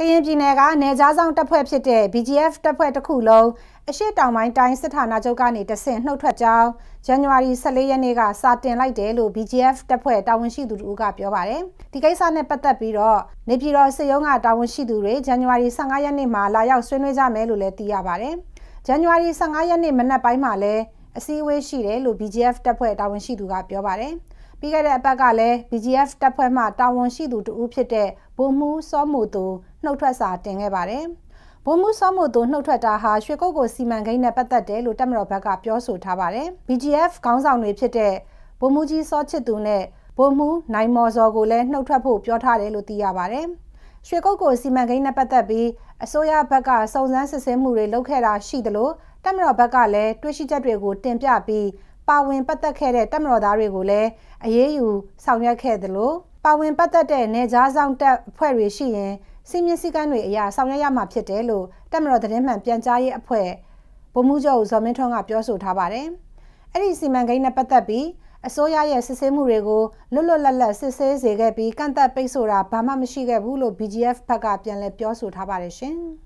ကရင်ပြည်နယ်ကနေကြားဆောင်တပ်ဖွဲ့ဖြစ်တဲ့ BGF တပ်ဖွဲ့တစ်ခုလုံးအရှိတောင်ပိုင်းတိုင်းစစ်ဌာနချုပ်ကနေတဆင့်နှုတ်ထွက်ကြောင်းဇန်နဝါရီ14ရက်နေ့ကစတင်လိုက်တယ်လို့ BGF တပ်ဖွဲ့တာဝန်ရှိသူတို့ကပြောပါတယ်။ဒီကိစ္စနဲ့ပတ်သက်ပြီးတော့နေပြည်တော်စစ်ရုံးကတာဝန်ရှိသူတွေဇန်နဝါရီ15ရက်နေ့မှာလာရောက်ဆွေးနွေးကြမယ်လို့လည်းသိရပါတယ်။ဇန်နဝါရီ15ရက်နေ့မနက်ပိုင်းမှာလည်းအစည်းအဝေးရှိတယ်လို့ BGF တပ်ဖွဲ့တာဝန်ရှိသူကပြောပါတယ်။ပြီးခဲ့တဲ့အပတ်ကလည်း BGF တပ်ဖွဲ့မှတာဝန်ရှိသူတဦးဖြစ်တဲ့ဗိုလ်မှူးစောမှုသူနှုတ်ထွက်စာတင်ခဲ့ပါတယ်ဗိုလ်မှူးစောမှုသူနှုတ်ထွက်တာဟာရွှေကုတ်ကိုစီမံကိန်းနဲ့ပတ်သက်တယ်လို့တပ်မတော်ဘက်ကပြောဆိုထားပါတယ်။ BGF ခေါင်းဆောင်တွေဖြစ်တဲ့ဗိုလ်မှူးကြီးစောချစ်သူနဲ့ဗိုလ်မှူးနိုင်မော်စောကိုလည်းနှုတ်ထွက်ဖို့ပြောထားတယ်လို့သိရပါတယ်။ရွှေကုတ်ကိုစီမံကိန်းနဲ့ပတ်သက်ပြီးအစိုးရဘက်ကစုံစမ်းစစ်ဆေးမှုတွေလုပ်ခဲ့တာရှိသလိုတပ်မတော်ဘက်ကလည်းတွေးရှိချက်တွေကိုတင်ပြပြီးပါဝင်ပတ်သက်ခဲ့တဲ့တပ်မတော်သားတွေကိုလည်းအရေးယူဆောင်ရွက်ခဲ့သလိုပါဝင်ပတ်သက်တဲ့နေကြားဆောင်တပ်အဖွဲ့တွေရှိရင်စီမင်းစည်းကမ်းတွေအရာဆောင်ရွက်ရမှာဖြစ်တယ်လို့တပ်မတော်သတင်းမှန်ပြန်ကြားရေးအဖွဲ့ဗိုလ်မှူးချုပ်ဇော်မင်းထွန်းကပြောဆိုထားပါတယ်။အဲ့ဒီစီမံကိန်းနဲ့ပတ်သက်ပြီးအစိုးရရဲ့စစ်ဆေးမှုတွေကိုလွတ်လွတ်လပ်လပ်စစ်ဆေးစေခဲ့ပြီးကန့်သက်ပိတ်ဆိုတာဘာမှမရှိခဲ့ဘူးလို့ BGF ဘက်ကပြန်လည်ပြောဆိုထားပါတယ်ရှင်။